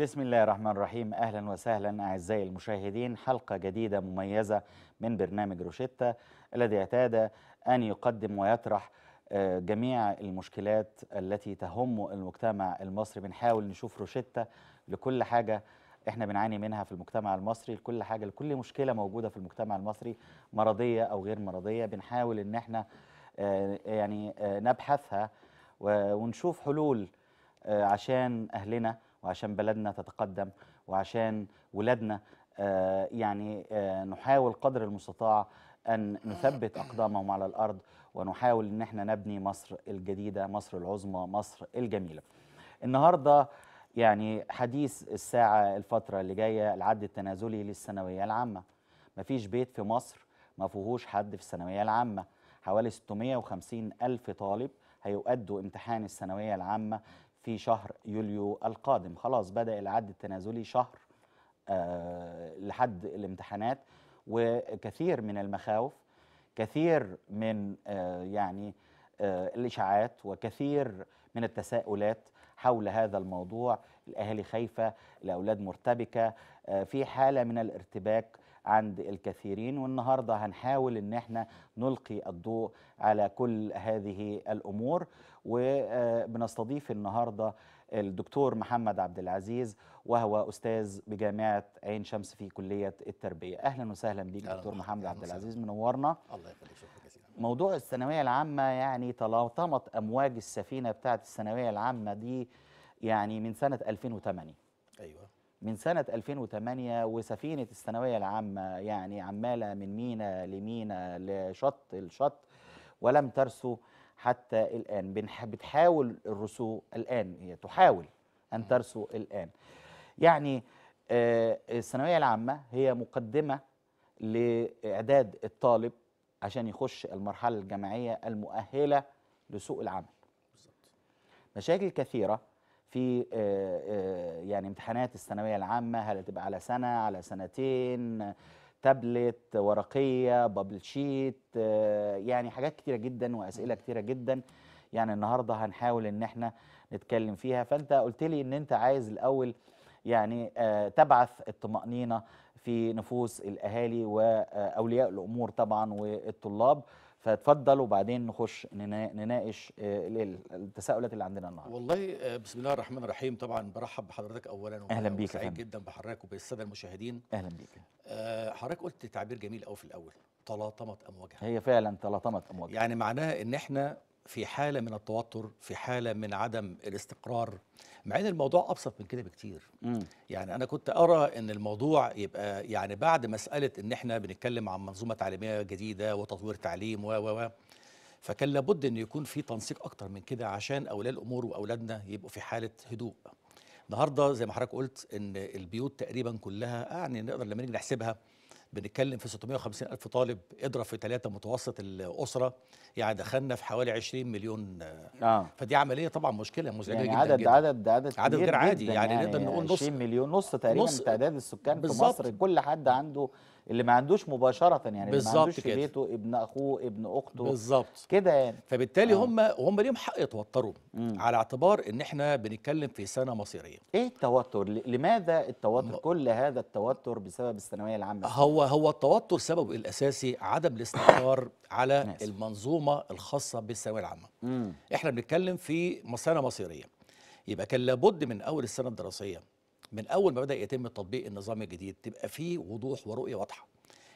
بسم الله الرحمن الرحيم اهلا وسهلا اعزائي المشاهدين حلقه جديده مميزه من برنامج روشيتا الذي اعتاد ان يقدم ويطرح آه، جميع المشكلات التي تهم المجتمع المصري بنحاول نشوف روشيتا لكل حاجه احنا بنعاني منها في المجتمع المصري لكل حاجه لكل مشكله موجوده في المجتمع المصري مرضيه او غير مرضيه بنحاول ان احنا آه، يعني آه، نبحثها ونشوف حلول عشان اهلنا وعشان بلدنا تتقدم وعشان ولادنا آه، يعني آه، نحاول قدر المستطاع أن نثبت أقدامهم على الأرض ونحاول أن احنا نبني مصر الجديدة مصر العظمى مصر الجميلة النهاردة يعني حديث الساعة الفترة اللي جاية العد التنازلي للثانوية العامة مفيش بيت في مصر ما فيهوش حد في الثانوية العامة حوالي 650 ألف طالب هيؤدوا امتحان الثانوية العامة في شهر يوليو القادم خلاص بدأ العد التنازلي شهر آه لحد الامتحانات وكثير من المخاوف كثير من آه يعني آه الإشاعات وكثير من التساؤلات حول هذا الموضوع الأهالي خايفة الأولاد مرتبكة آه، في حالة من الارتباك عند الكثيرين والنهارده هنحاول ان احنا نلقي الضوء على كل هذه الامور وبنستضيف النهارده الدكتور محمد عبد العزيز وهو استاذ بجامعه عين شمس في كليه التربيه اهلا وسهلا بيك دكتور محمد عبد العزيز منورنا الله يخليك شكرا جزيلا موضوع الثانويه العامه يعني تلاطمت امواج السفينه بتاعه الثانويه العامه دي يعني من سنه 2008 ايوه من سنة 2008 وسفينة الثانوية العامة يعني عمالة من مينا لمينا لشط لشط ولم ترسو حتى الآن بتحاول الرسو الآن هي تحاول أن ترسو الآن يعني آه، الثانوية العامة هي مقدمة لإعداد الطالب عشان يخش المرحلة الجامعية المؤهلة لسوق العمل مشاكل كثيرة في آه، آه، يعني امتحانات الثانويه العامه هل هتبقى على سنه على سنتين تابلت ورقيه بابل شيت آه، يعني حاجات كتيره جدا واسئله كتيره جدا يعني النهارده هنحاول ان احنا نتكلم فيها فانت قلت لي ان انت عايز الاول يعني تبعث الطمانينه في نفوس الاهالي واولياء الامور طبعا والطلاب فاتفضل وبعدين نخش نناقش آه، التساؤلات اللي عندنا النهارده والله آه، بسم الله الرحمن الرحيم طبعا برحب بحضرتك اولا اهلا بيك سعيد جدا بحضرتك وبالساده المشاهدين اهلا بيك آه، حضرتك قلت تعبير جميل قوي في الاول تلاطمت امواجها هي فعلا تلاطمت امواجها يعني معناها ان احنا في حالة من التوتر في حالة من عدم الاستقرار مع ان الموضوع ابسط من كده بكتير مم. يعني انا كنت ارى ان الموضوع يبقى يعني بعد مسألة ان احنا بنتكلم عن منظومة تعليمية جديدة وتطوير تعليم و و فكان لابد ان يكون في تنسيق اكتر من كده عشان اولياء الامور واولادنا يبقوا في حالة هدوء النهارده زي ما حضرتك قلت ان البيوت تقريبا كلها يعني نقدر لما نيجي نحسبها بنتكلم في 650 ألف طالب إضرب في ثلاثة متوسط الأسرة يعني دخلنا في حوالي 20 مليون آه. فدي عملية طبعا مشكلة مزعجة يعني جدا عدد جدا. عدد عدد عدد غير عادي يعني, يعني نقدر يعني نقول نص 20 مليون نص تقريبا نص تعداد السكان في مصر كل حد عنده اللي ما عندوش مباشره يعني اللي ما عندوش في بيته ابن اخوه ابن اخته بالظبط كده يعني فبالتالي آه. هم هم ليهم حق يتوتروا مم. على اعتبار ان احنا بنتكلم في سنه مصيريه ايه التوتر لماذا التوتر م... كل هذا التوتر بسبب الثانويه العامه هو هو التوتر سببه الاساسي عدم الاستقرار على ناس. المنظومه الخاصه بالثانويه العامه مم. احنا بنتكلم في سنه مصيريه يبقى كان لابد من اول السنه الدراسيه من اول ما بدا يتم تطبيق النظام الجديد تبقى فيه وضوح ورؤيه واضحه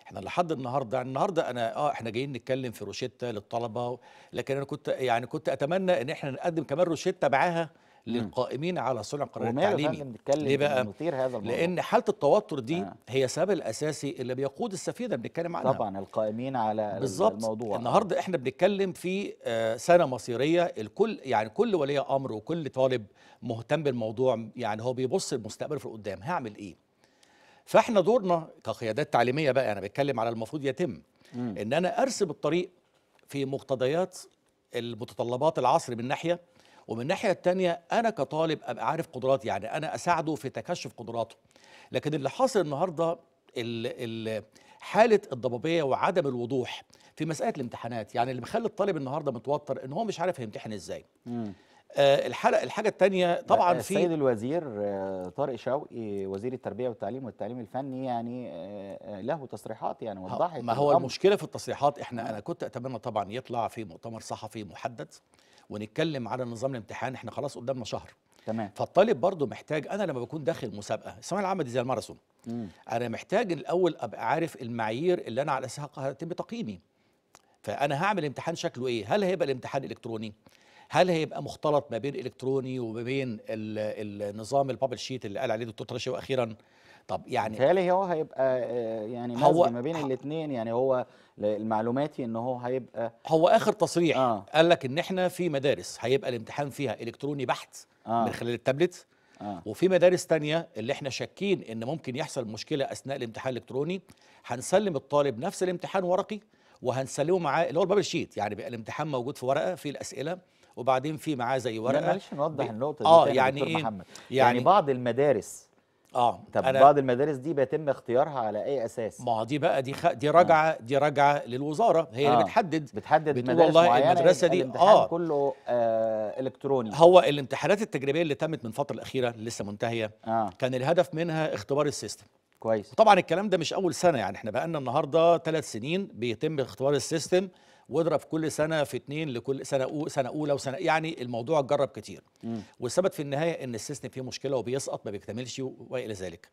احنا لحد النهارده النهارده انا اه احنا جايين نتكلم في روشته للطلبه لكن انا كنت يعني كنت اتمنى ان احنا نقدم كمان روشته معاها إمم. للقائمين على صنع القرار التعليمي ليه بقى؟ هذا الموضوع. لان حاله التوتر دي آه. هي السبب الاساسي اللي بيقود السفينه بنتكلم عنها طبعا القائمين على بالظبط الموضوع آه. النهارده احنا بنتكلم في آه، سنه مصيريه الكل يعني كل ولي امر وكل طالب مهتم بالموضوع يعني هو بيبص المستقبل في القدام هعمل ايه؟ فاحنا دورنا كقيادات تعليميه بقى انا بتكلم على المفروض يتم م. ان انا ارسم الطريق في مقتضيات المتطلبات العصر من ناحيه ومن الناحيه الثانيه انا كطالب ابقى عارف قدراتي يعني انا اساعده في تكشف قدراته لكن اللي حاصل النهارده ال ال حاله الضبابيه وعدم الوضوح في مساله الامتحانات يعني اللي مخلي الطالب النهارده متوتر ان هو مش عارف هيمتحن ازاي مم. آه، الحلقه الحاجه الثانيه طبعا آه، في السيد الوزير آه، طارق شوقي وزير التربيه والتعليم والتعليم الفني يعني له تصريحات يعني وضحت ما هو الأمر. المشكله في التصريحات احنا انا كنت اتمنى طبعا يطلع في مؤتمر صحفي محدد ونتكلم على نظام الامتحان احنا خلاص قدامنا شهر تمام فالطالب برضه محتاج انا لما بكون داخل مسابقه الثانويه العامه دي زي الماراثون انا محتاج الاول ابقى عارف المعايير اللي انا على اساسها هتم تقييمي فانا هعمل امتحان شكله ايه هل هيبقى الامتحان الكتروني هل هيبقى مختلط ما بين الكتروني وما بين النظام البابل شيت اللي قال عليه الدكتور ترشي واخيرا طب يعني تخيل هو هيبقى آه، يعني هو ما بين الاثنين يعني هو معلوماتي ان هو هيبقى هو اخر تصريح آه قال لك ان احنا في مدارس هيبقى الامتحان فيها الكتروني بحت آه من خلال التابلت آه وفي مدارس تانية اللي احنا شاكين ان ممكن يحصل مشكله اثناء الامتحان الالكتروني هنسلم الطالب نفس الامتحان ورقي وهنسلمه معاه اللي هو البابل شيت يعني بقى الامتحان موجود في ورقه فيه الاسئله وبعدين في معاه زي ورقه معلش نوضح النقطه دي اه يعني إيه؟ محمد يعني, يعني بعض المدارس اه طب أنا بعض المدارس دي بيتم اختيارها على اي اساس ما دي بقى دي خ... دي راجعه آه. دي راجعه للوزاره هي آه. اللي بتحدد بتحدد بتقول والله المدرسه دي اه كله آه الكتروني هو الامتحانات التجريبيه اللي تمت من الفتره الاخيره لسه منتهيه آه. كان الهدف منها اختبار السيستم كويس طبعا الكلام ده مش اول سنه يعني احنا بقى لنا النهارده ثلاث سنين بيتم اختبار السيستم واضرب كل سنه في اثنين لكل سنه سنه اولى وسنه يعني الموضوع اتجرب كتير مم. والثبت في النهايه ان السيستم فيه مشكله وبيسقط ما بيكتملش والى ذلك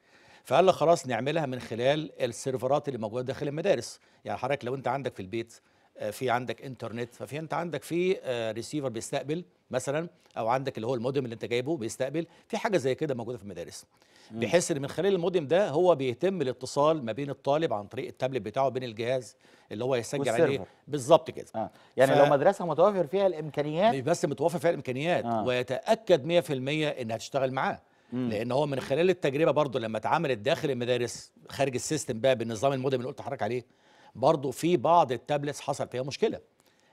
فقال لك خلاص نعملها من خلال السيرفرات اللي موجوده داخل المدارس يعني حضرتك لو انت عندك في البيت آه، في عندك انترنت ففي انت عندك في ريسيفر آه، بيستقبل مثلا او عندك اللي هو المودم اللي انت جايبه بيستقبل في حاجه زي كده موجوده في المدارس بحيث ان من خلال المودم ده هو بيتم الاتصال ما بين الطالب عن طريق التابلت بتاعه بين الجهاز اللي هو يسجل عليه بالظبط كده آه. يعني ف... لو مدرسه متوفر فيها الامكانيات مش بس متوفر فيها الامكانيات آه. ويتاكد 100% انها تشتغل معاه مم. لان هو من خلال التجربه برضه لما اتعملت داخل المدارس خارج السيستم بقى بالنظام المودم اللي قلت لحضرتك عليه برضه في بعض التابلتس حصل فيها مشكله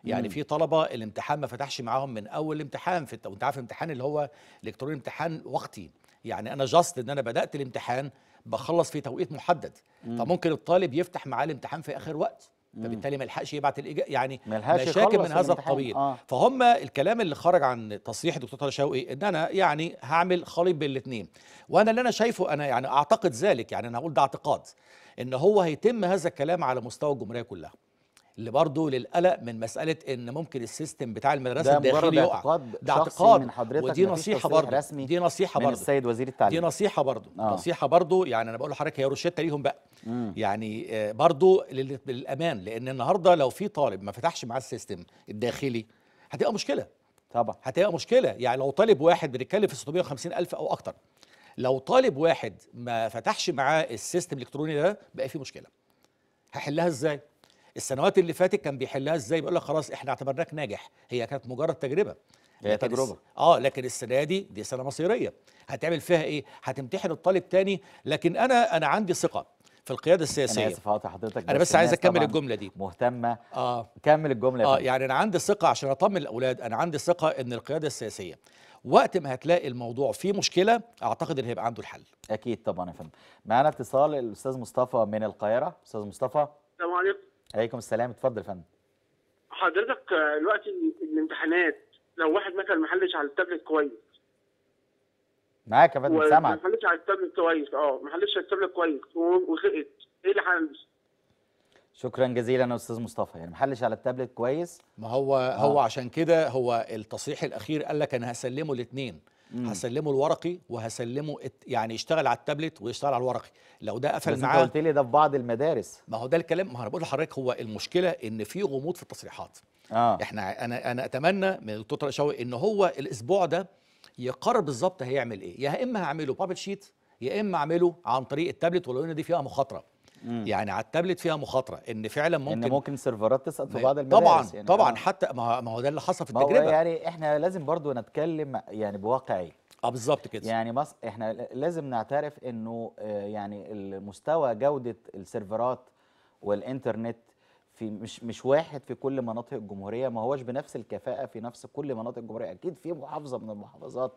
يعني في طلبه الامتحان ما فتحش معاهم من اول امتحان في انت عارف الامتحان اللي هو الكتروني امتحان وقتي يعني انا جاست ان انا بدات الامتحان بخلص في توقيت محدد فممكن الطالب يفتح معاه الامتحان في اخر وقت فبالتالي ما لحقش يبعت الاجابه يعني مشاكل من هذا القبيل آه. فهم الكلام اللي خرج عن تصريح الدكتور طه شوقي ان انا يعني هعمل خليط بين الاثنين وانا اللي انا شايفه انا يعني اعتقد ذلك يعني انا هقول ده اعتقاد ان هو هيتم هذا الكلام على مستوى الجمهوريه كلها اللي برضه للقلق من مساله ان ممكن السيستم بتاع المدرسه الداخلي يقع اعتقاد ده اعتقاد من حضرتك ودي نصيحه برضه دي نصيحه برضه السيد وزير التعليم دي نصيحه برضه آه. نصيحه برضه يعني انا بقول لحضرتك هي روشته ليهم بقى مم. يعني آه، برضه للامان لان النهارده لو في طالب ما فتحش معاه السيستم الداخلي هتبقى مشكله طبعا هتبقى مشكله يعني لو طالب واحد بنتكلم في 650 الف او اكتر لو طالب واحد ما فتحش معاه السيستم الالكتروني ده بقى في مشكله هحلها ازاي السنوات اللي فاتت كان بيحلها ازاي بيقول لك خلاص احنا اعتبرناك ناجح هي كانت مجرد تجربه هي تجربه اه لكن السنه دي دي سنه مصيريه هتعمل فيها ايه هتمتحن الطالب تاني لكن انا انا عندي ثقه في القياده السياسيه انا اسف حضرتك انا بس عايز اكمل الجمله دي مهتمه اه كمل الجمله اه يعني انا عندي ثقه عشان اطمن الاولاد انا عندي ثقه ان القياده السياسيه وقت ما هتلاقي الموضوع فيه مشكله اعتقد ان هيبقى عنده الحل اكيد طبعا يا فندم معانا اتصال الاستاذ مصطفى من القاهره استاذ مصطفى السلام عليكم عليكم السلام اتفضل يا فندم حضرتك آه، دلوقتي الامتحانات لو واحد مثلا ما حلش على التابلت كويس معاك يا فندم سامعك ما حلش على التابلت كويس اه ما حلش على التابلت كويس وسقط ايه اللي حل شكرا جزيلا يا استاذ مصطفى يعني ما حلش على التابلت كويس ما هو آه. هو عشان كده هو التصريح الاخير قال لك انا هسلمه الاثنين مم. هسلمه الورقي وهسلمه يعني يشتغل على التابلت ويشتغل على الورقي لو ده قفل معاه انت قلت لي ده في بعض المدارس ما هو ده الكلام ما انا بقول لحضرتك هو المشكله ان في غموض في التصريحات آه. احنا انا انا اتمنى من الدكتور شوقي ان هو الاسبوع ده يقرر بالظبط هيعمل ايه يا اما هعمله بابل شيت يا اما اعمله عن طريق التابلت ولو ان دي فيها مخاطره مم. يعني على التابلت فيها مخاطره ان فعلا ممكن ان ممكن سيرفرات تسقط في بعض المدارس طبعا يعني طبعا آه. حتى ما هو ده اللي حصل في التجربه يعني احنا لازم برضو نتكلم يعني بواقعيه اه بالظبط كده يعني مصر احنا لازم نعترف انه آه، يعني مستوى جوده السيرفرات والانترنت في مش مش واحد في كل مناطق الجمهوريه ما هوش بنفس الكفاءه في نفس كل مناطق الجمهوريه اكيد في محافظه من المحافظات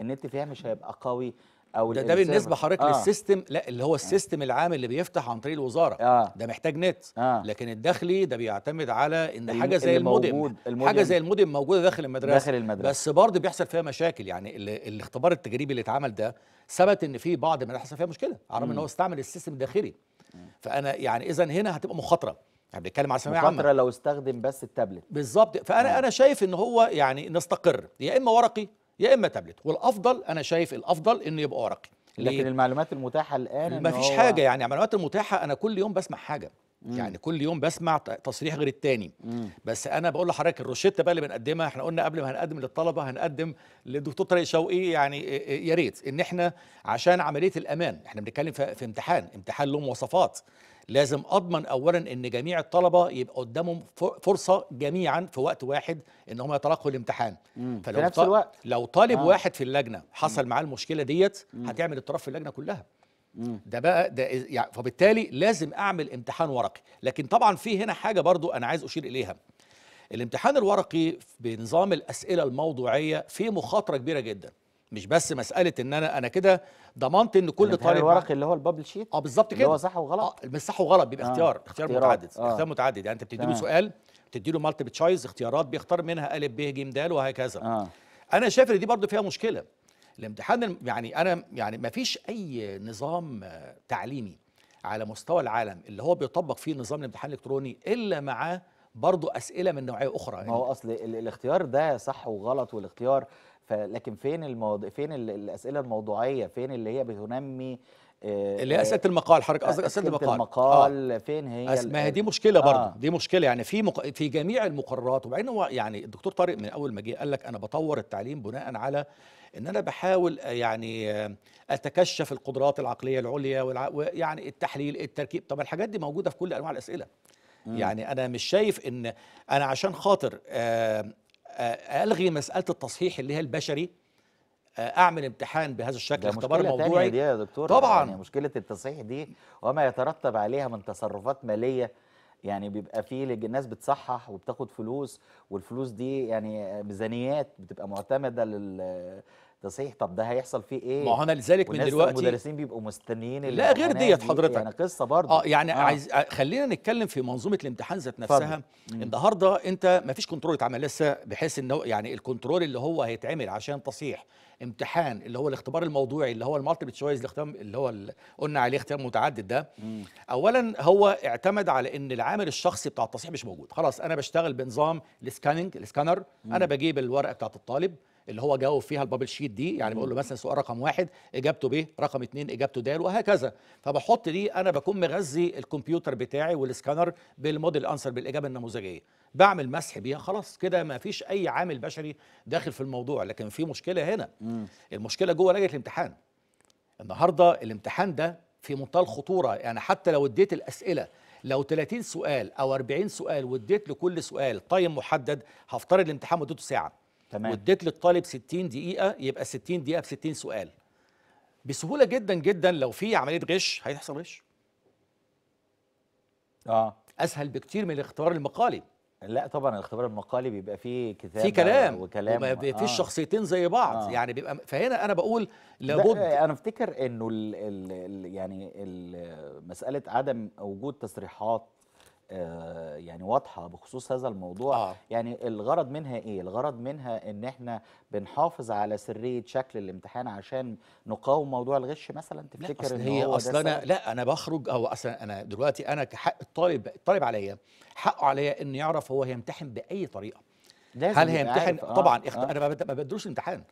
النت فيها مش هيبقى قوي او ده, ده بالنسبه حضرتك آه. للسيستم لا اللي هو آه. السيستم آه. العام اللي بيفتح عن طريق الوزاره آه. ده محتاج نت آه. لكن الداخلي ده بيعتمد على ان حاجه زي المودم. المودم حاجه زي المودم موجوده داخل المدرسه داخل المدرسه بس برضه بيحصل فيها مشاكل يعني الاختبار التجريبي اللي اتعمل ده ثبت ان في بعض ما حصل فيها مشكله على ان هو استعمل السيستم الداخلي فانا يعني اذا هنا هتبقى مخاطره احنا يعني بنتكلم على ثانويه عامه لو استخدم بس التابلت بالظبط فانا آه. انا شايف ان هو يعني نستقر يا اما ورقي يا اما تابلت والافضل انا شايف الافضل انه يبقى ورقي لكن المعلومات المتاحه الان ما فيش حاجه يعني المعلومات المتاحه انا كل يوم بسمع حاجه مم. يعني كل يوم بسمع تصريح غير التاني مم. بس انا بقول لحضرتك الروشته بقى اللي بنقدمها احنا قلنا قبل ما هنقدم للطلبه هنقدم للدكتور طارق شوقي يعني يا ريت ان احنا عشان عمليه الامان احنا بنتكلم في امتحان امتحان له مواصفات لازم اضمن اولا ان جميع الطلبه يبقى قدامهم فرصه جميعا في وقت واحد ان هم يتلقوا الامتحان فلو في نفس الوقت. لو طالب آه. واحد في اللجنه حصل معاه المشكله ديت هتعمل اضطراب في اللجنه كلها مم. ده بقى ده يعني فبالتالي لازم اعمل امتحان ورقي لكن طبعا في هنا حاجه برضو انا عايز اشير اليها الامتحان الورقي بنظام الاسئله الموضوعيه فيه مخاطره كبيره جدا مش بس مساله ان انا انا كده ضمنت ان كل طالب الورق اللي هو البابل شيت اه بالظبط كده اللي هو صح وغلط آه مش صح وغلط بيبقى آه اختيار اختيار متعدد آه اختيار متعدد يعني انت بتديله آه سؤال بتديله مالتيبل تشايز اختيارات بيختار منها ا ب ج د وهكذا آه انا شايف ان دي برضو فيها مشكله الامتحان يعني انا يعني ما فيش اي نظام آه، تعليمي على مستوى العالم اللي هو بيطبق فيه نظام الامتحان الالكتروني الا معاه برضه اسئله من نوعيه اخرى ما هو اصل الاختيار ده صح وغلط والاختيار فلكن فين الموضوع فين الاسئله الموضوعيه فين اللي هي بتنمي آه، اللي هي اسئله المقال حضرتك آه، قصدك اسئله المقال المقال آه. فين هي ما هي دي مشكله آه. برضه آه. دي مشكله يعني في مق... في جميع المقررات وبعدين هو يعني الدكتور طارق من اول ما جه قال لك انا بطور التعليم بناء على ان انا بحاول يعني اتكشف القدرات العقليه العليا والع... يعني التحليل التركيب طب الحاجات دي موجوده في كل انواع الاسئله مم. يعني انا مش شايف ان انا عشان خاطر آه آه، الغي مساله التصحيح اللي هي البشري آه، اعمل امتحان بهذا الشكل اختبار موضوعي دي يا دكتور طبعا يعني مشكله التصحيح دي وما يترتب عليها من تصرفات ماليه يعني بيبقى فيه الناس بتصحح وبتاخد فلوس والفلوس دي يعني ميزانيات بتبقى معتمده لل تصحيح طب ده هيحصل فيه ايه ما هو انا لذلك من دلوقتي المدرسين بيبقوا مستنيين لا غير ديت حضرتك يعني قصه برضه اه يعني آه. عايز آه، خلينا نتكلم في منظومه الامتحان ذات نفسها فضل. النهارده انت ما فيش كنترول اتعمل لسه بحيث انه يعني الكنترول اللي هو هيتعمل عشان تصحيح امتحان اللي هو الاختبار الموضوعي اللي هو المالتيبل تشويز الاختبار اللي هو اللي قلنا عليه اختيار متعدد ده مم. اولا هو اعتمد على ان العامل الشخصي بتاع التصحيح مش موجود خلاص انا بشتغل بنظام السكاننج السكانر انا بجيب الورقه بتاعه الطالب اللي هو جاوب فيها البابل شيت دي يعني بقول له مثلا سؤال رقم واحد اجابته ب رقم اثنين اجابته د وهكذا فبحط دي انا بكون مغذي الكمبيوتر بتاعي والسكانر بالموديل انسر بالاجابه النموذجيه بعمل مسح بيها خلاص كده ما فيش اي عامل بشري داخل في الموضوع لكن في مشكله هنا مم. المشكله جوه لجنه الامتحان النهارده الامتحان ده في منتهى الخطوره يعني حتى لو اديت الاسئله لو 30 سؤال او 40 سؤال واديت لكل سؤال تايم محدد هفترض الامتحان مدته ساعه تمام. واديت للطالب 60 دقيقه يبقى 60 دقيقه ب 60 سؤال بسهوله جدا جدا لو في عمليه غش هيحصل غش اه اسهل بكتير من الاختبار المقالي لا طبعا الاختبار المقالي بيبقى فيه كتابه في كلام وكلام وما بيبقاش آه. شخصيتين زي بعض آه. يعني بيبقى فهنا انا بقول لابد انا افتكر انه يعني مساله عدم وجود تصريحات آه، يعني واضحه بخصوص هذا الموضوع آه. يعني الغرض منها ايه الغرض منها ان احنا بنحافظ على سريه شكل الامتحان عشان نقاوم موضوع الغش مثلا تفتكر ان هي هو اصلا انا لا انا بخرج او اصلا انا دلوقتي انا كحق الطالب الطالب عليا حقه عليا انه يعرف هو هيمتحن باي طريقه هل هيمتحن آه. طبعا آه. انا ما بديلوش امتحان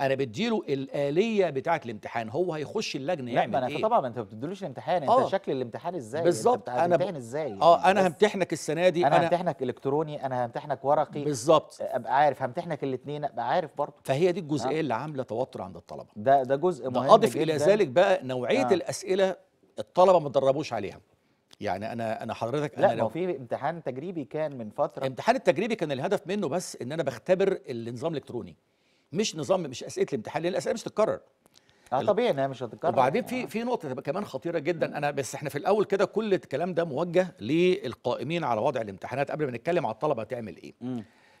انا بديله الاليه بتاعه الامتحان هو هيخش اللجنه يعمل ما ايه طبعا انت ما بتديلوش امتحان انت آه. شكل الامتحان ازاي بالظبط انا ب... ازاي اه انا همتحنك السنه دي انا, أنا همتحنك الكتروني انا همتحنك ورقي بالظبط ابقى عارف همتحنك الاثنين ابقى عارف برضه فهي دي الجزئيه آه. اللي عامله توتر عند الطلبه ده ده جزء مهم اضف الى ذلك بقى نوعيه آه. الاسئله الطلبه ما تدربوش عليها يعني انا انا حضرتك لا انا لو في امتحان تجريبي كان من فتره الامتحان التجريبي كان الهدف منه بس ان انا بختبر النظام الالكتروني مش نظام مش اسئله الامتحان لان الاسئله مش تتكرر اه طبيعي انها مش هتتكرر وبعدين في آه. في نقطه كمان خطيره جدا انا بس احنا في الاول كده كل الكلام ده موجه للقائمين على وضع الامتحانات قبل ما نتكلم على الطلبه هتعمل ايه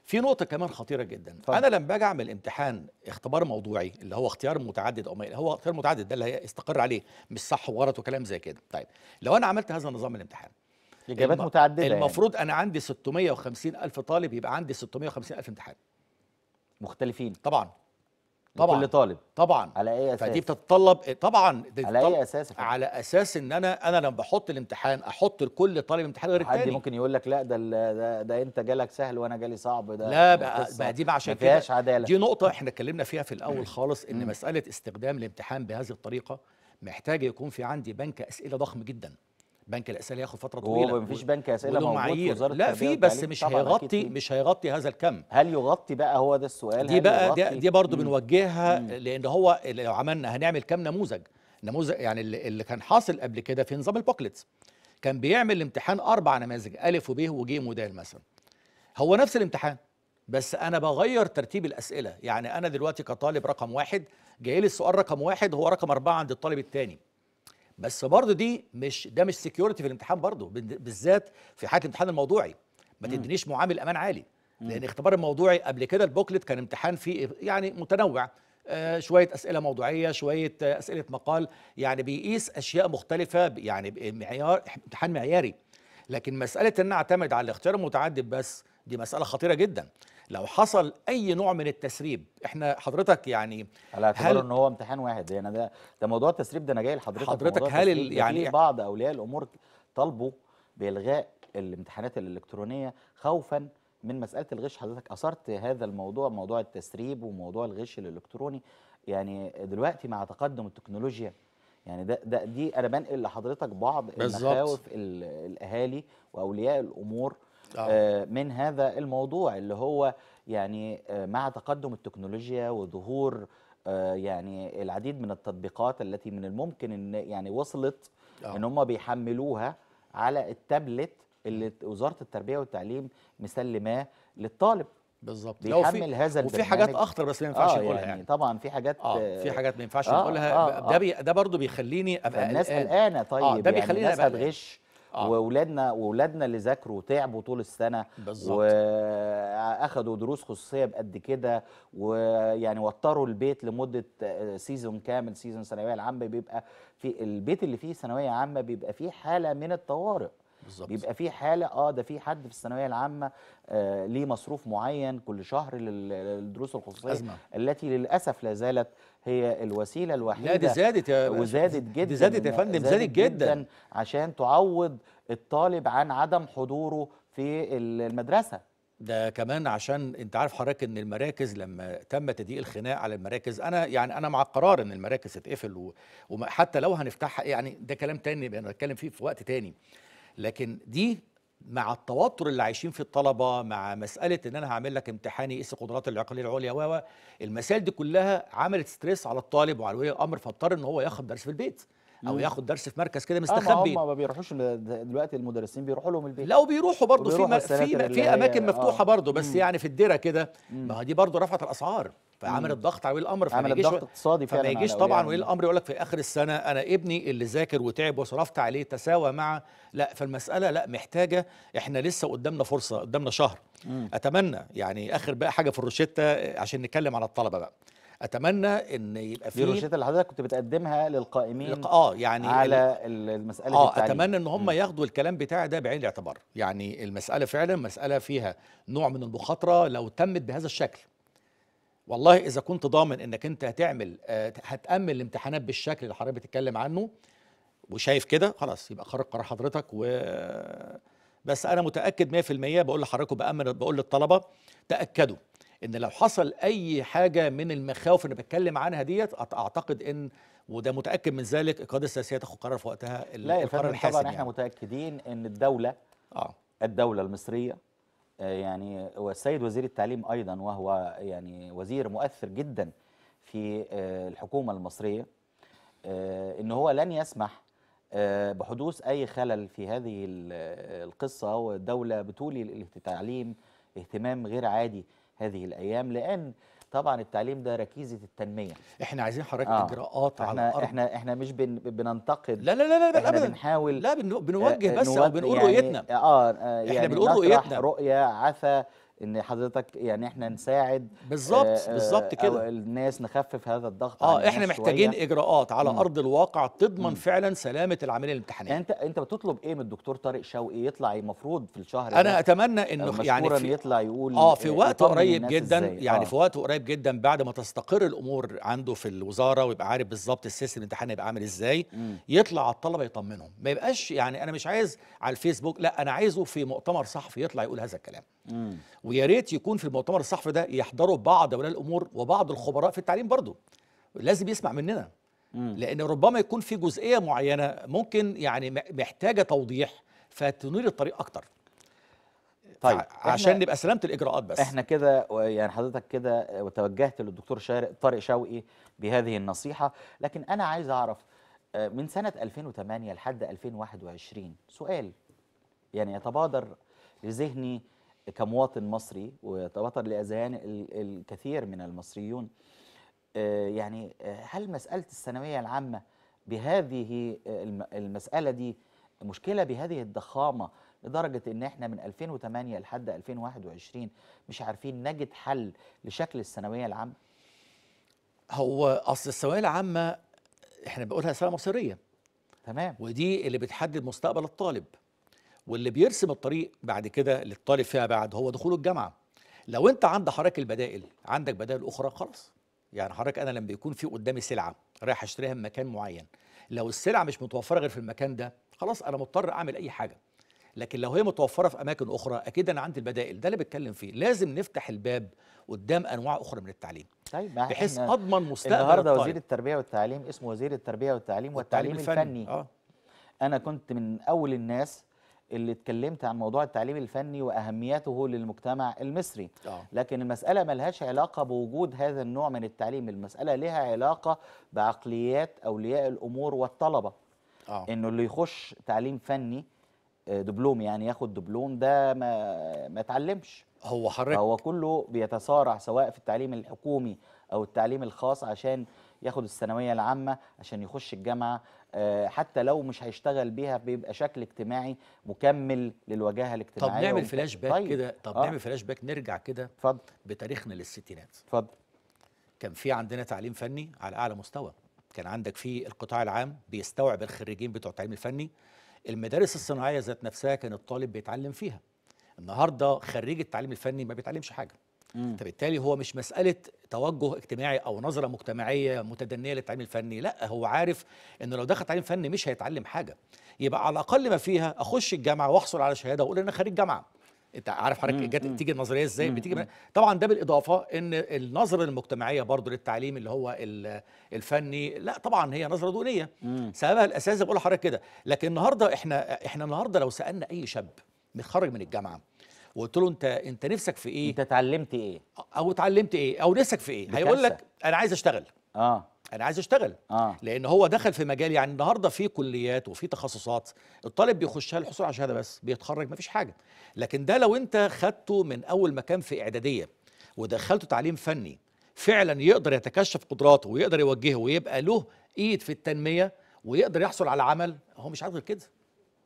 في نقطه كمان خطيره جدا طبعا. انا لما باجي اعمل امتحان اختبار موضوعي اللي هو اختيار متعدد او ما هو اختيار متعدد ده اللي هيستقر عليه مش صح وغلط وكلام زي كده طيب لو انا عملت هذا النظام الامتحان اجابات الم... متعدده يعني. المفروض يعني. انا عندي 650 الف طالب يبقى عندي 650 الف امتحان مختلفين طبعا طبعا كل طالب طبعا على اي اساس فدي بتتطلب إيه، طبعا دي على اي اساس فيه. على اساس ان انا انا لما بحط الامتحان احط لكل طالب امتحان غير التاني حد ممكن يقول لك لا ده ده, ده انت جالك سهل وانا جالي صعب ده لا بقى, بقى دي عشان كده عداله دي نقطه احنا اتكلمنا فيها في الاول خالص ان مساله استخدام الامتحان بهذه الطريقه محتاج يكون في عندي بنك اسئله ضخم جدا بنك الاسئله ياخد فتره طويله هو مفيش بنك اسئله موجود في وزاره لا في بس مش هيغطي مش هيغطي هذا الكم هل يغطي بقى هو ده السؤال دي بقى دي, دي برضه بنوجهها لان هو لو عملنا هنعمل كم نموذج نموذج يعني اللي كان حاصل قبل كده في نظام البوكلتس كان بيعمل امتحان اربع نماذج الف وب وج ودال مثلا هو نفس الامتحان بس انا بغير ترتيب الاسئله يعني انا دلوقتي كطالب رقم واحد جاي لي السؤال رقم واحد هو رقم اربعه عند الطالب الثاني بس برضه دي مش ده مش سكيورتي في الامتحان برضه بالذات في حاله الامتحان الموضوعي ما تدينيش معامل امان عالي لان اختبار الموضوعي قبل كده البوكلت كان امتحان فيه يعني متنوع آه شويه اسئله موضوعيه شويه آه اسئله مقال يعني بيقيس اشياء مختلفه يعني معيار امتحان معياري لكن مساله ان اعتمد على الاختيار المتعدد بس دي مساله خطيره جدا لو حصل اي نوع من التسريب احنا حضرتك يعني على اعتبار ان هو امتحان واحد يعني ده ده موضوع التسريب ده انا جاي لحضرتك حضرتك هل يعني بعض اولياء الامور طالبوا بالغاء الامتحانات الالكترونيه خوفا من مساله الغش حضرتك اثرت هذا الموضوع موضوع التسريب وموضوع الغش الالكتروني يعني دلوقتي مع تقدم التكنولوجيا يعني ده ده دي انا بنقل لحضرتك بعض المخاوف الاهالي واولياء الامور آه. آه، من هذا الموضوع اللي هو يعني آه، مع تقدم التكنولوجيا وظهور يعني العديد من التطبيقات التي من الممكن ان يعني وصلت أوه. ان هم بيحملوها على التابلت اللي وزاره التربيه والتعليم مسلماه للطالب بالظبط بيحمل هذا البرنامج وفي حاجات اخطر بس ما ينفعش آه نقولها يعني, يعني طبعا في حاجات اه في حاجات ما ينفعش آه نقولها آه ده بي ده برضه بيخليني ابقى الناس قلقانه طيب آه ده يعني بيخليني ابقى غش آه. واولادنا واولادنا اللي ذاكروا تعبوا طول السنه بالظبط واخدوا دروس خصوصيه بقد كده ويعني وطروا البيت لمده سيزون آه، كامل سيزون ثانويه العامه بيبقى في البيت اللي فيه ثانويه عامه بيبقى فيه حاله من الطوارئ بالظبط بيبقى في حاله اه ده في حد في الثانويه العامه آه ليه مصروف معين كل شهر للدروس الخصوصيه أزمة. التي للاسف لا زالت هي الوسيله الوحيده لا دي زادت يا وزادت جدا دي زادت يا فندم زادت جدا, جدا عشان تعوض الطالب عن عدم حضوره في المدرسه ده كمان عشان انت عارف حضرتك ان المراكز لما تم تضييق الخناق على المراكز انا يعني انا مع القرار ان المراكز تتقفل وحتى لو هنفتحها يعني ده كلام تاني بنتكلم فيه في وقت تاني لكن دي مع التوتر اللي عايشين فيه الطلبه مع مساله ان انا هعمل لك امتحان يقيس القدرات العقليه العليا و المسائل دي كلها عملت ستريس على الطالب وعلى ولي الامر فاضطر ان هو ياخد درس في البيت او ياخد درس في مركز كده آه، مستخبي هم ما بيروحوش دلوقتي المدرسين بيروحوا لهم البيت لو بيروحوا برضه في مر... في, في اماكن مفتوحه آه. برضه بس مم. يعني في الدره كده ما دي برضه رفعت الاسعار فعملت ضغط على ولي الامر فما يجيش ضغط اقتصادي فما يجيش طبعا ولي يعني. الامر يقول لك في اخر السنه انا ابني اللي ذاكر وتعب وصرفت عليه تساوى مع لا فالمساله لا محتاجه احنا لسه قدامنا فرصه قدامنا شهر مم. اتمنى يعني اخر بقى حاجه في الروشته آه، عشان نتكلم على الطلبه بقى اتمنى ان يبقى في الروشيت اللي حضرتك كنت بتقدمها للقائمين لق... اه يعني على المساله اه التعليم. اتمنى ان هم ياخدوا الكلام بتاعي ده بعين الاعتبار يعني المساله فعلا مساله فيها نوع من المخاطره لو تمت بهذا الشكل والله اذا كنت ضامن انك انت هتعمل آه هتامن الامتحانات بالشكل اللي حضرتك بتتكلم عنه وشايف كده خلاص يبقى خرج قرار حضرتك و بس انا متاكد 100% بقول لحضراتكم بامن بقول للطلبه تاكدوا ان لو حصل اي حاجه من المخاوف اللي بتكلم عنها ديت اعتقد ان وده متاكد من ذلك القياده السياسيه تاخد قرار في وقتها لا القرار طبعا يعني. احنا متاكدين ان الدوله اه الدوله المصريه آه، يعني والسيد وزير التعليم ايضا وهو يعني وزير مؤثر جدا في آه، الحكومه المصريه آه، ان هو لن يسمح بحدوث اي خلل في هذه القصه والدوله بتولي التعليم اهتمام غير عادي هذه الايام لان طبعا التعليم ده ركيزه التنميه احنا عايزين حضرتك آه. اجراءات احنا على الارض احنا احنا مش بن بننتقد لا لا لا لا ابدا بنحاول لا بنوجه آه، بس او بنقول يعني رؤيتنا اه, آه يعني احنا بنقول رؤيتنا رؤيه عفا ان حضرتك يعني احنا نساعد بالظبط آه، بالظبط آه، كده الناس نخفف هذا الضغط اه احنا محتاجين شوية. اجراءات على مم. ارض الواقع تضمن مم. فعلا سلامه العمليه الامتحانيه يعني انت انت بتطلب ايه من الدكتور طارق شوقي يطلع المفروض في الشهر انا اتمنى انه يعني في يطلع يقول اه في وقت قريب جدا إزاي. يعني آه. في وقت قريب جدا بعد ما تستقر الامور عنده في الوزاره ويبقى عارف بالظبط السيستم الامتحان هيبقى عامل ازاي مم. يطلع على الطلبه يطمنهم ما يبقاش يعني انا مش عايز على الفيسبوك لا انا عايزه في مؤتمر صحفي يطلع يقول هذا الكلام ويا ريت يكون في المؤتمر الصحفي ده يحضروا بعض اولياء الامور وبعض الخبراء في التعليم برضه لازم يسمع مننا لان ربما يكون في جزئيه معينه ممكن يعني محتاجه توضيح فتنير الطريق اكتر طيب عشان نبقى سلامه الاجراءات بس احنا كده يعني حضرتك كده وتوجهت للدكتور شارق طارق شوقي بهذه النصيحه لكن انا عايز اعرف آه، من سنه 2008 لحد 2021 سؤال يعني يتبادر لذهني كمواطن مصري وتوتر لأذهان الكثير من المصريون آه، يعني آه، هل مسألة الثانوية العامة بهذه آه، المسألة دي مشكلة بهذه الضخامة لدرجة إن إحنا من 2008 لحد 2021 مش عارفين نجد حل لشكل الثانوية العامة؟ هو أصل الثانوية العامة إحنا بنقولها سنة مصيرية تمام ودي اللي بتحدد مستقبل الطالب واللي بيرسم الطريق بعد كده للطالب فيها بعد هو دخول الجامعه لو انت عند حضرتك البدائل عندك بدائل اخرى خلاص يعني حضرتك انا لما بيكون في قدامي سلعه رايح اشتريها من مكان معين لو السلعه مش متوفره غير في المكان ده خلاص انا مضطر اعمل اي حاجه لكن لو هي متوفره في اماكن اخرى اكيد انا عندي البدائل ده اللي بتكلم فيه لازم نفتح الباب قدام انواع اخرى من التعليم طيب بحيث اضمن مستقبل النهارده الطالب. وزير التربيه والتعليم اسمه وزير التربيه والتعليم والتعليم, والتعليم الفني, الفني. آه. انا كنت من اول الناس اللي اتكلمت عن موضوع التعليم الفني واهميته للمجتمع المصري أوه. لكن المساله ملهاش علاقه بوجود هذا النوع من التعليم المساله لها علاقه بعقليات اولياء الامور والطلبه أوه. انه اللي يخش تعليم فني آه، دبلوم يعني ياخد دبلوم ده ما ما اتعلمش هو حرك هو كله بيتصارع سواء في التعليم الحكومي او التعليم الخاص عشان ياخد الثانويه العامه عشان يخش الجامعه آه، حتى لو مش هيشتغل بيها بيبقى شكل اجتماعي مكمل للواجهه الاجتماعيه طب نعمل فلاش باك طيب. كده طب آه. نعمل فلاش باك نرجع كده اتفضل بتاريخنا للستينات اتفضل كان في عندنا تعليم فني على اعلى مستوى كان عندك في القطاع العام بيستوعب الخريجين بتوع التعليم الفني المدارس الصناعيه ذات نفسها كان الطالب بيتعلم فيها النهارده خريج التعليم الفني ما بيتعلمش حاجه فبالتالي هو مش مساله توجه اجتماعي او نظره مجتمعيه متدنيه للتعليم الفني لا هو عارف أنه لو دخل تعليم فني مش هيتعلم حاجه يبقى على الاقل ما فيها اخش الجامعه واحصل على شهاده واقول انا خريج جامعه انت عارف حضرتك جت تيجي النظريه ازاي بتيجي طبعا ده بالاضافه ان النظره المجتمعيه برضو للتعليم اللي هو الفني لا طبعا هي نظره دونيه سببها الاساسي بقول لحضرتك كده لكن النهارده احنا احنا النهارده لو سالنا اي شاب متخرج من الجامعه وقلت له انت انت نفسك في ايه انت اتعلمت ايه او اتعلمت ايه او نفسك في ايه هيقول لك انا عايز اشتغل اه انا عايز اشتغل آه. لان هو دخل في مجال يعني النهارده في كليات وفي تخصصات الطالب بيخشها للحصول على شهاده بس بيتخرج مفيش حاجه لكن ده لو انت خدته من اول مكان في اعداديه ودخلته تعليم فني فعلا يقدر يتكشف قدراته ويقدر يوجهه ويبقى له ايد في التنميه ويقدر يحصل على عمل هو مش عارف غير كده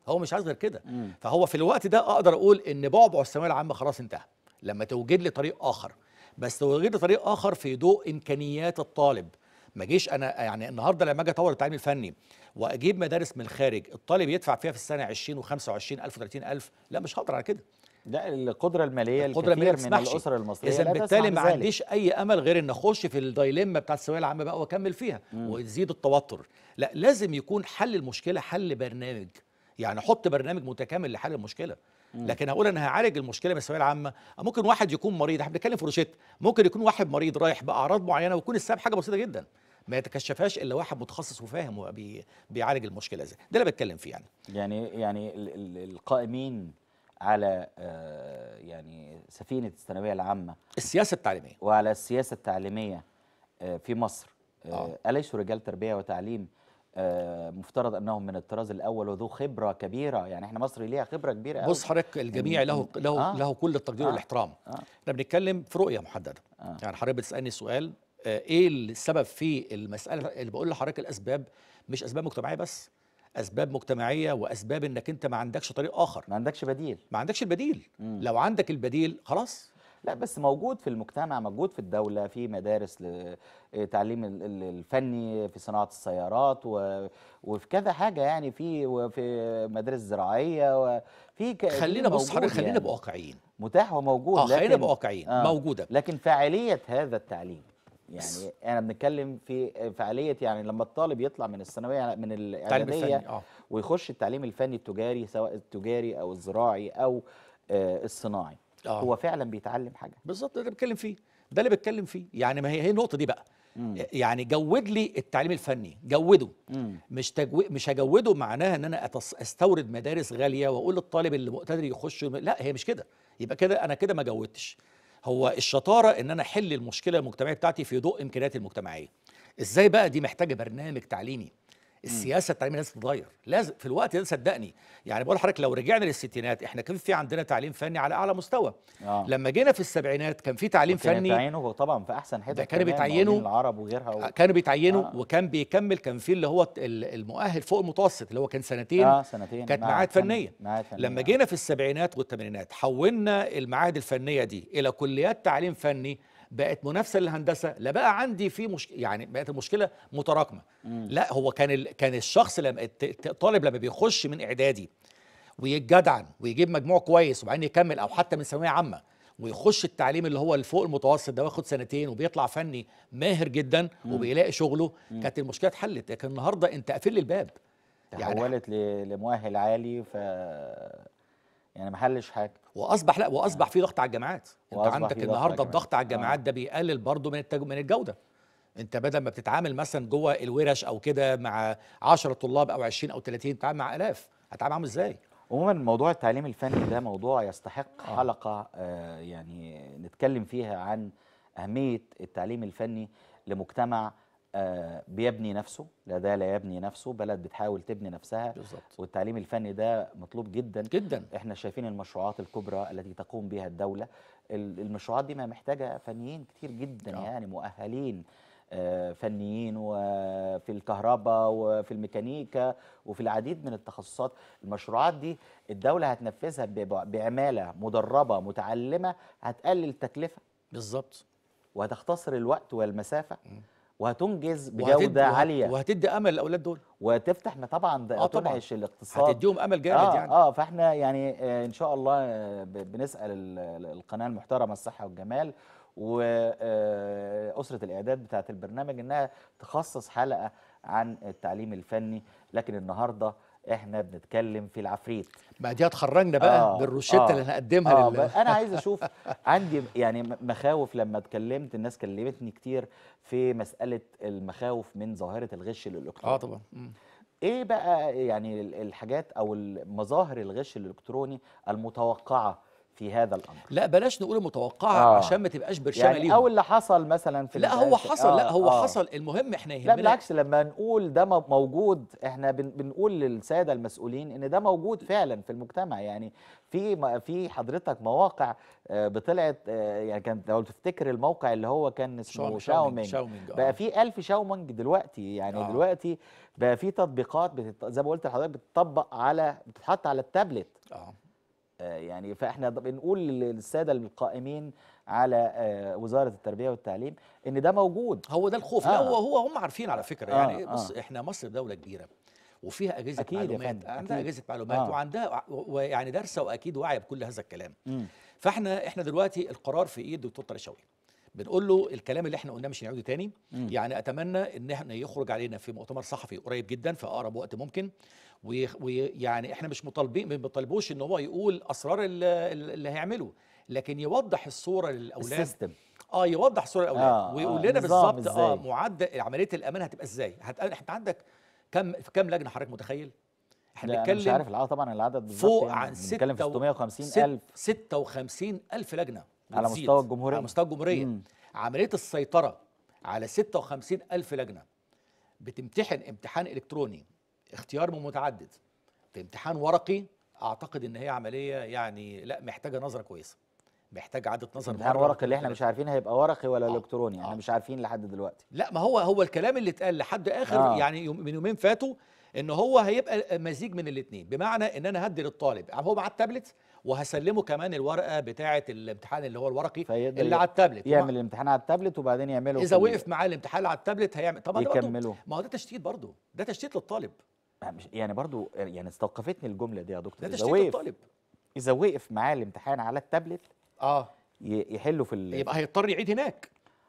هو مش عايز غير كده فهو في الوقت ده اقدر اقول ان بعبع الثانويه العامه خلاص انتهى لما توجد لي طريق اخر بس توجد لي طريق اخر في ضوء امكانيات الطالب ما جيش انا يعني النهارده لما اجي اطور التعليم الفني واجيب مدارس من الخارج الطالب يدفع فيها في السنه 20 و 25000 الف و و30000 لا مش هقدر على كده لا القدره الماليه القدره الماليه من الاسر المصريه اذا بالتالي ما عنديش اي امل غير ان اخش في الدايلما بتاعت الثانويه العامه بقى واكمل فيها مم. وتزيد التوتر لا لازم يكون حل المشكله حل برنامج يعني حط برنامج متكامل لحل المشكله لكن هقول انا هعالج المشكله من الثانويه العامه ممكن واحد يكون مريض احنا بنتكلم في روشيت ممكن يكون واحد مريض رايح باعراض معينه ويكون السبب حاجه بسيطه جدا ما يتكشفهاش الا واحد متخصص وفاهم وبيعالج المشكله ازاي ده اللي بتكلم فيه يعني يعني يعني القائمين على آه، يعني سفينه الثانويه العامه السياسه التعليميه وعلى السياسه التعليميه آه، في مصر آه،, آه. اليسوا رجال تربيه وتعليم آه، مفترض انهم من الطراز الاول وذو خبره كبيره يعني احنا مصر ليها خبره كبيره قوي بص حضرتك الجميع له له آه له كل التقدير آه والاحترام آه احنا بنتكلم في رؤيه محدده آه يعني حضرتك بتسالني سؤال آه، ايه السبب في المساله اللي بقول لحضرتك الاسباب مش اسباب مجتمعيه بس اسباب مجتمعيه واسباب انك انت ما عندكش طريق اخر ما عندكش بديل ما عندكش البديل مم. لو عندك البديل خلاص لا بس موجود في المجتمع موجود في الدوله في مدارس لتعليم آه، الفني في صناعه السيارات وفي كذا حاجه يعني في وفي مدارس زراعيه وفي خلينا بص حضرتك خلينا يعني. بواقعيين متاح وموجود اه خلينا بواقعيين آه موجوده لكن فعاليه هذا التعليم يعني انا بنتكلم في فعاليه يعني لما الطالب يطلع من الثانويه من الاعداديه آه. ويخش التعليم الفني التجاري سواء التجاري او الزراعي او آه الصناعي آه. هو فعلا بيتعلم حاجه بالظبط ده اللي بتكلم فيه ده اللي بتكلم فيه يعني ما هي هي النقطه دي بقى مم. يعني جود لي التعليم الفني جوده مم. مش تجو... مش هجوده معناها ان انا أتص... استورد مدارس غاليه واقول للطالب اللي مقتدر يخش لا هي مش كده يبقى كده انا كده ما جودتش هو الشطاره ان انا احل المشكله المجتمعيه بتاعتي في ضوء امكانياتي المجتمعيه ازاي بقى دي محتاجه برنامج تعليمي السياسه التعليميه لازم تتغير لازم في الوقت ده صدقني يعني بقول لحضرتك لو رجعنا للستينات احنا كان في عندنا تعليم فني على اعلى مستوى آه. لما جينا في السبعينات كان في تعليم فني بيتعينوا طبعا في احسن حته كان بيتعينوا العرب وغيرها و... آه، كانوا بيتعينوا آه. وكان بيكمل كان في اللي هو المؤهل فوق المتوسط اللي هو كان سنتين آه سنتين كانت معاهد فنيه معاهد فنيه لما آه. جينا في السبعينات والثمانينات حولنا المعاهد الفنيه دي الى كليات تعليم فني بقت منافسه للهندسه لا بقى عندي في مش يعني بقت المشكله متراكمه مم. لا هو كان ال... كان الشخص لما الطالب لما بيخش من اعدادي ويتجدعن ويجيب مجموع كويس وبعدين يكمل او حتى من ثانويه عامه ويخش التعليم اللي هو الفوق المتوسط ده واخد سنتين وبيطلع فني ماهر جدا مم. وبيلاقي شغله مم. كانت المشكله اتحلت لكن النهارده انت قافل لي الباب تحولت يعني لمؤهل عالي ف يعني ما حلش حاجه واصبح لا واصبح يعني في ضغط على الجامعات انت عندك النهارده الضغط على آه. الجامعات ده بيقلل برضه من التج... من الجوده انت بدل ما بتتعامل مثلا جوه الورش او كده مع 10 طلاب او 20 او 30 بتتعامل مع الاف هتتعامل معاهم ازاي عموما موضوع التعليم الفني ده موضوع يستحق آه. حلقه آه يعني نتكلم فيها عن اهميه التعليم الفني لمجتمع آه، بيبني نفسه لا ده لا يبني نفسه بلد بتحاول تبني نفسها بالزبط. والتعليم الفني ده مطلوب جدا جدا احنا شايفين المشروعات الكبرى التي تقوم بها الدولة المشروعات دي ما محتاجة فنيين كتير جدا آه. يعني مؤهلين آه، فنيين وفي الكهرباء وفي الميكانيكا وفي العديد من التخصصات المشروعات دي الدولة هتنفذها بعمالة مدربة متعلمة هتقلل التكلفة بالظبط وهتختصر الوقت والمسافة م. وهتنجز بجوده عاليه وهتدي امل للاولاد دول وتفتح طبعا ده آه طبعا الاقتصاد هتديهم امل جامد آه يعني اه فاحنا يعني آه، ان شاء الله آه، بنسال القناه المحترمه الصحه والجمال واسره آه، الاعداد بتاعه البرنامج انها تخصص حلقه عن التعليم الفني لكن النهارده احنا بنتكلم في العفريت ما دي هتخرجنا بقى آه بالروشته آه اللي هنقدمها آه لل... انا عايز اشوف عندي يعني مخاوف لما اتكلمت الناس كلمتني كتير في مساله المخاوف من ظاهره الغش الالكتروني اه طبعا ايه بقى يعني الحاجات او مظاهر الغش الالكتروني المتوقعه في هذا الامر لا بلاش نقول متوقعه آه. عشان ما تبقاش برشامه يعني ليهم او اللي حصل مثلا في لا هو حصل آه لا هو آه. حصل المهم احنا يهمنا لا بالعكس لما نقول ده موجود احنا بنقول للساده المسؤولين ان ده موجود فعلا في المجتمع يعني في في حضرتك مواقع آه، بطلعت آه، يعني كانت لو تفتكر الموقع اللي هو كان اسمه شاومينج, شاومينج بقى آه. في 1000 شاومينج دلوقتي يعني آه. دلوقتي بقى في تطبيقات زي ما قلت لحضرتك بتطبق على بتتحط على التابلت آه. آه، يعني فاحنا بنقول للساده القائمين على آه، وزاره التربيه والتعليم ان ده موجود هو ده الخوف آه. لا هو هو هم عارفين على فكره آه يعني آه بص آه. احنا مصر دوله كبيره وفيها اجهزه أكيد معلومات يا عندها اجهزه معلومات آه. وعندها يعني دارسه واكيد واعيه بكل هذا الكلام م. فاحنا احنا دلوقتي القرار في ايد دكتور طارق شوقي بنقول له الكلام اللي احنا قلناه مش هنعوده تاني مم. يعني اتمنى ان احنا يخرج علينا في مؤتمر صحفي قريب جدا في اقرب وقت ممكن ويعني احنا مش مطالبين ما بنطالبوش ان هو يقول اسرار اللي هيعمله لكن يوضح الصوره للاولاد السيستم اه يوضح الصوره للاولاد آه ويقول آه، لنا بالظبط اه معدل عمليه الامان هتبقى ازاي انت عندك كم في كم لجنه حضرتك متخيل احنا بنتكلم مش عارف العدد طبعا العدد بالظبط فوق يعني. عن 6 بنتكلم في 650 الف 56 الف لجنه على مستوى الجمهوريه على مستوى الجمهوريه مم. عمليه السيطره على 56 ألف لجنة بتمتحن امتحان إلكتروني اختيار من متعدد في امتحان ورقي أعتقد إن هي عملية يعني لا محتاجة نظرة كويسة محتاج عادة نظر امتحان ورقي اللي احنا مش عارفين هيبقى ورقي ولا آه. الكتروني آه. احنا مش عارفين لحد دلوقتي لا ما هو هو الكلام اللي اتقال لحد اخر آه. يعني من يومين فاتوا ان هو هيبقى مزيج من الاثنين بمعنى ان انا هدي للطالب هو مع التابلت وهسلمه كمان الورقه بتاعه الامتحان اللي هو الورقي اللي على التابلت يعمل الامتحان على التابلت وبعدين يعمله اذا وقف معاه الامتحان على التابلت هيعمل طبعا يكمله ما هو ده تشتيت برضه ده تشتيت للطالب يعني برضه يعني استوقفتني الجمله دي يا دكتور ده تشتيت للطالب اذا وقف معاه الامتحان على التابلت اه يحله في يبقى هيضطر يعيد هناك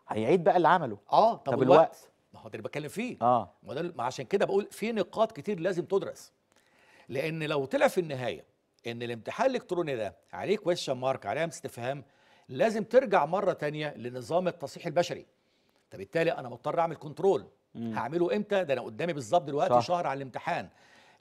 هيعيد بقى اللي عمله اه طب, طب الوقت, الوقت هو ده اللي بتكلم فيه اه ما ده عشان كده بقول في نقاط كتير لازم تدرس لان لو طلع في النهايه ان الامتحان الالكتروني ده عليه كويشن مارك عليه علامه استفهام لازم ترجع مره تانية لنظام التصحيح البشري فبالتالي انا مضطر اعمل كنترول مم. هعمله امتى ده انا قدامي بالظبط دلوقتي صح. شهر على الامتحان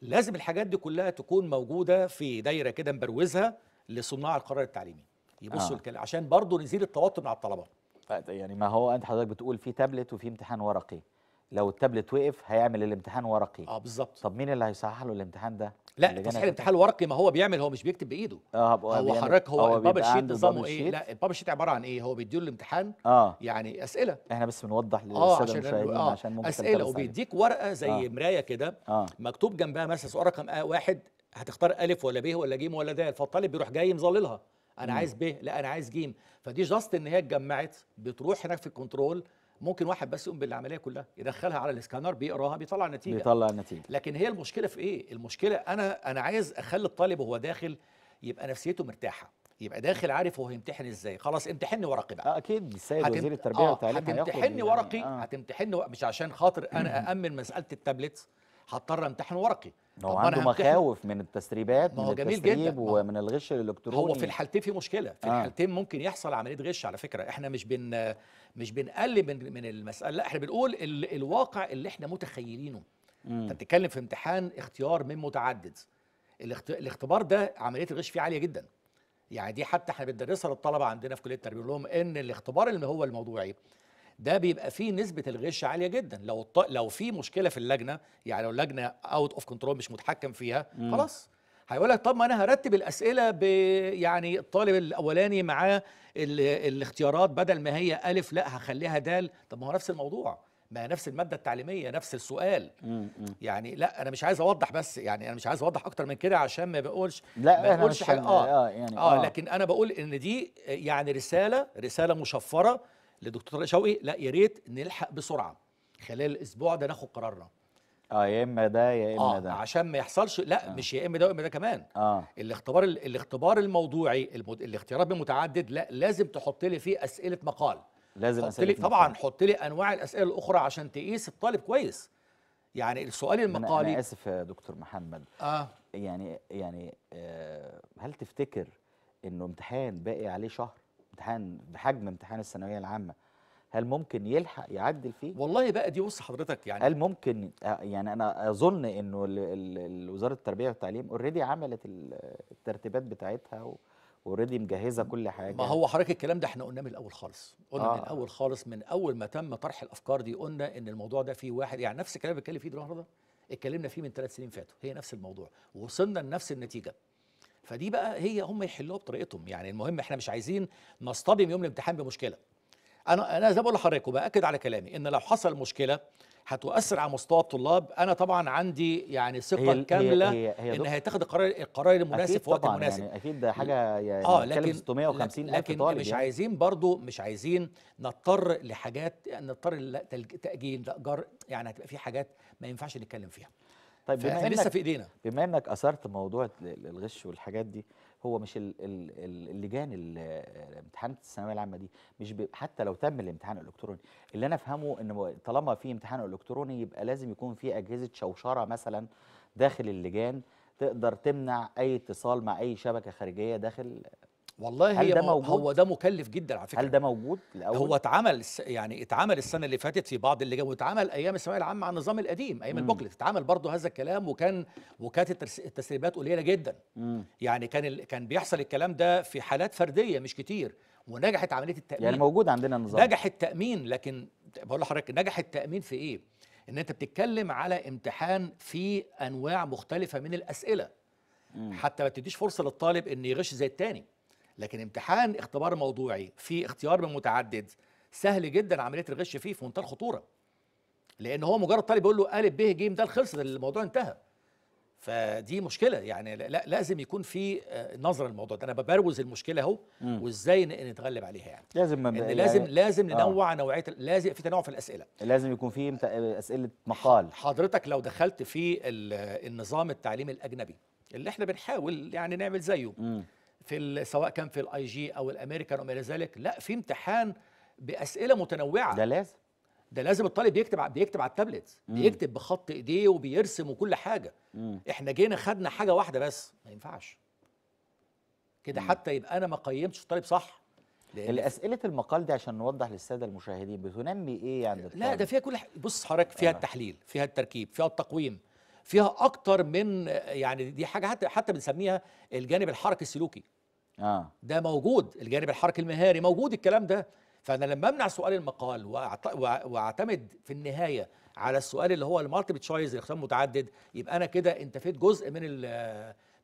لازم الحاجات دي كلها تكون موجوده في دايره كده مبروزها لصناع القرار التعليمي يبصوا آه. الكلام عشان برضه نزيل التوتر مع الطلبه يعني ما هو انت حضرتك بتقول في تابلت وفي امتحان ورقي لو التابلت وقف هيعمل الامتحان ورقي اه بالظبط طب مين اللي هيصحح له الامتحان ده لا تصحيح الامتحان الورقي ما هو بيعمل هو مش بيكتب بايده اه هو حضرتك هو, البابل شيت نظامه ايه لا البابل شيت عباره عن ايه هو بيديله الامتحان آه يعني اسئله احنا بس بنوضح آه، للساده المشاهدين آه عشان ممكن اسئله وبيديك ورقه زي آه مرايه كده آه مكتوب جنبها مثلا سؤال رقم واحد هتختار الف ولا ب ولا ج ولا د فالطالب بيروح جاي مظللها انا مم. عايز ب لا انا عايز ج فدي جاست ان هي اتجمعت بتروح هناك في الكنترول ممكن واحد بس يقوم بالعمليه كلها يدخلها على الاسكانر بيقراها بيطلع النتيجه بيطلع النتيجه لكن هي المشكله في ايه المشكله انا انا عايز اخلي الطالب وهو داخل يبقى نفسيته مرتاحه يبقى داخل عارف هو هيمتحن ازاي خلاص امتحني ورقي بقى آه اكيد السيد هتمت... وزير التربيه آه والتعليم هتمتحني ورقي آه. هتمتحني مش عشان خاطر انا اامن مساله التابلت هضطر امتحن ورقي هو عنده مخاوف من التسريبات من التسريب جداً. آه. ومن الغش الالكتروني هو في الحالتين في مشكله في آه. الحالتين ممكن يحصل عمليه غش على فكره احنا مش بن مش بنقلل من من المساله لا احنا بنقول ال... الواقع اللي احنا متخيلينه انت بتتكلم في امتحان اختيار من متعدد الاخت... الاختبار ده عمليه الغش فيه عاليه جدا يعني دي حتى احنا بندرسها للطلبه عندنا في كليه التربيه لهم ان الاختبار اللي هو الموضوعي ده بيبقى فيه نسبه الغش عاليه جدا لو الط... لو في مشكله في اللجنه يعني لو اللجنه اوت اوف كنترول مش متحكم فيها مم. خلاص هيقول لك طب ما انا هرتب الاسئله ب يعني الطالب الاولاني معاه ال... الاختيارات بدل ما هي الف لا هخليها دال طب ما هو نفس الموضوع ما نفس المادة التعليمية نفس السؤال مم. يعني لا أنا مش عايز أوضح بس يعني أنا مش عايز أوضح أكتر من كده عشان ما بقولش لا ما بقولش حاجة آه, آه, يعني آه, آه لكن أنا بقول إن دي يعني رسالة رسالة مشفرة لدكتور طارق شوقي لا يا ريت نلحق بسرعه خلال الاسبوع ده ناخد قرارنا اه يا اما ده يا اما آه ده عشان ما يحصلش لا آه. مش يا اما ده يا اما ده كمان آه. الاختبار الاختبار الموضوعي المد... الاختيارات بمتعدد لا لازم تحط لي فيه اسئله مقال لازم حط لي طبعا حط لي انواع الاسئله الاخرى عشان تقيس الطالب كويس يعني السؤال المقالي انا اسف يا دكتور محمد اه يعني يعني آه هل تفتكر انه امتحان باقي عليه شهر امتحان بحجم امتحان الثانويه العامه هل ممكن يلحق يعدل فيه؟ والله بقى دي بص حضرتك يعني هل ممكن آه، يعني انا اظن انه وزاره التربيه والتعليم اوريدي عملت الترتيبات بتاعتها اوريدي مجهزه كل حاجه ما هو حضرتك الكلام ده احنا قلناه من الاول خالص قلنا آه. من الاول خالص من اول ما تم طرح الافكار دي قلنا ان الموضوع ده فيه واحد يعني نفس الكلام اللي بتكلم فيه النهارده اتكلمنا فيه من ثلاث سنين فاتوا هي نفس الموضوع وصلنا لنفس النتيجه فدي بقى هي هم يحلوها بطريقتهم يعني المهم احنا مش عايزين نصطدم يوم الامتحان بمشكله انا انا زي ما بقول لحضرتك وباكد على كلامي ان لو حصل مشكله هتؤثر على مستوى الطلاب انا طبعا عندي يعني ثقه هي كامله هي هي هي ان هيتاخد القرار القرار المناسب في الوقت المناسب يعني اكيد ده حاجه يعني اه لكن 650 لكن طالب مش يعني. عايزين برضو مش عايزين نضطر لحاجات نضطر لتاجيل يعني هتبقى في حاجات ما ينفعش نتكلم فيها طيب بما انك لسه في ايدينا بما انك اثرت موضوع الغش والحاجات دي هو مش اللجان امتحانات الثانويه العامه دي مش حتى لو تم الامتحان الالكتروني اللي انا افهمه ان طالما في امتحان الكتروني يبقى لازم يكون في اجهزه شوشره مثلا داخل اللجان تقدر تمنع اي اتصال مع اي شبكه خارجيه داخل والله هل ده موجود؟ هو ده مكلف جدا على فكره هل ده موجود الاول هو اتعمل يعني اتعمل السنه اللي فاتت في بعض اللجان واتعمل ايام الثانويه العامه على النظام القديم ايام البوكلت اتعمل برضه هذا الكلام وكان وكانت التسريبات قليله جدا مم. يعني كان ال... كان بيحصل الكلام ده في حالات فرديه مش كتير ونجحت عمليه التامين يعني موجود عندنا النظام نجح التامين لكن بقول لحضرتك نجح التامين في ايه ان انت بتتكلم على امتحان فيه انواع مختلفه من الاسئله مم. حتى ما تديش فرصه للطالب ان يغش زي التاني لكن امتحان اختبار موضوعي في اختيار من متعدد سهل جدا عمليه الغش فيه في منتهى الخطوره لان هو مجرد طالب بيقول له ا ب ج ده خلص الموضوع انتهى فدي مشكله يعني لا لازم يكون في آه، نظره للموضوع ده انا ببروز المشكله اهو وازاي نتغلب عليها يعني لازم إن يعني لازم لازم آه. ننوع آه. نوعيه لازم في تنوع في الاسئله لازم يكون في اسئله مقال حضرتك لو دخلت في النظام التعليمي الاجنبي اللي احنا بنحاول يعني نعمل زيه مم. في سواء كان في الاي جي او الامريكان وما الى ذلك لا في امتحان باسئله متنوعه ده لازم ده لازم الطالب بيكتب بيكتب على التابلت مم. بيكتب بخط ايديه وبيرسم وكل حاجه مم. احنا جينا خدنا حاجه واحده بس ما ينفعش كده حتى يبقى انا ما قيمتش الطالب صح الاسئله المقال دي عشان نوضح للساده المشاهدين بتنمي ايه يعني لا ده فيها كل بص حضرتك فيها أيوة. التحليل فيها التركيب فيها التقويم فيها اكتر من يعني دي حاجه حتى حتى بنسميها الجانب الحركي السلوكي آه. ده موجود الجانب الحركي المهاري موجود الكلام ده فانا لما امنع سؤال المقال واعتمد في النهايه على السؤال اللي هو المالتيبل تشويز الاختيار المتعدد يبقى انا كده انتفيت جزء من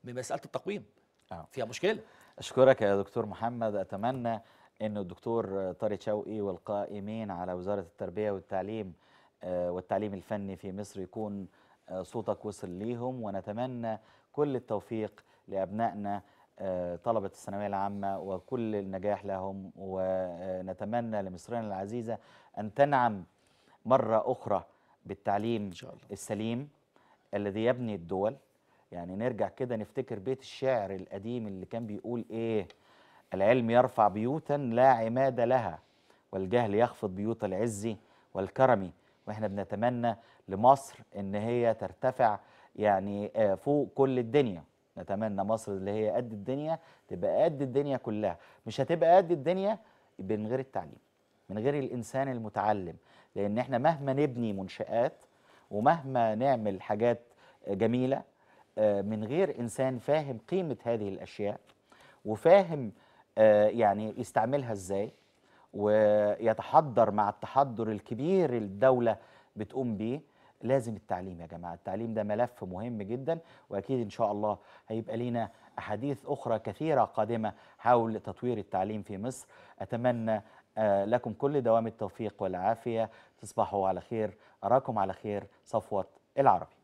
من مساله التقويم آه. فيها مشكله اشكرك يا دكتور محمد اتمنى ان الدكتور طارق شوقي والقائمين على وزاره التربيه والتعليم آه، والتعليم الفني في مصر يكون آه، صوتك وصل ليهم ونتمنى كل التوفيق لابنائنا آه، طلبة الثانوية العامة وكل النجاح لهم ونتمنى لمصرنا العزيزة أن تنعم مرة أخرى بالتعليم إن شاء الله. السليم الذي يبني الدول يعني نرجع كده نفتكر بيت الشعر القديم اللي كان بيقول إيه العلم يرفع بيوتا لا عماد لها والجهل يخفض بيوت العز والكرم واحنا بنتمنى لمصر ان هي ترتفع يعني آه، فوق كل الدنيا نتمنى مصر اللي هي قد الدنيا تبقى قد الدنيا كلها مش هتبقى قد الدنيا من غير التعليم من غير الإنسان المتعلم لأن احنا مهما نبني منشآت ومهما نعمل حاجات جميلة آه، من غير إنسان فاهم قيمة هذه الأشياء وفاهم آه، يعني يستعملها إزاي ويتحضر مع التحضر الكبير الدولة بتقوم بيه لازم التعليم يا جماعه التعليم ده ملف مهم جدا واكيد ان شاء الله هيبقى لينا احاديث اخرى كثيره قادمه حول تطوير التعليم في مصر اتمنى آه، لكم كل دوام التوفيق والعافيه تصبحوا على خير اراكم على خير صفوه العربي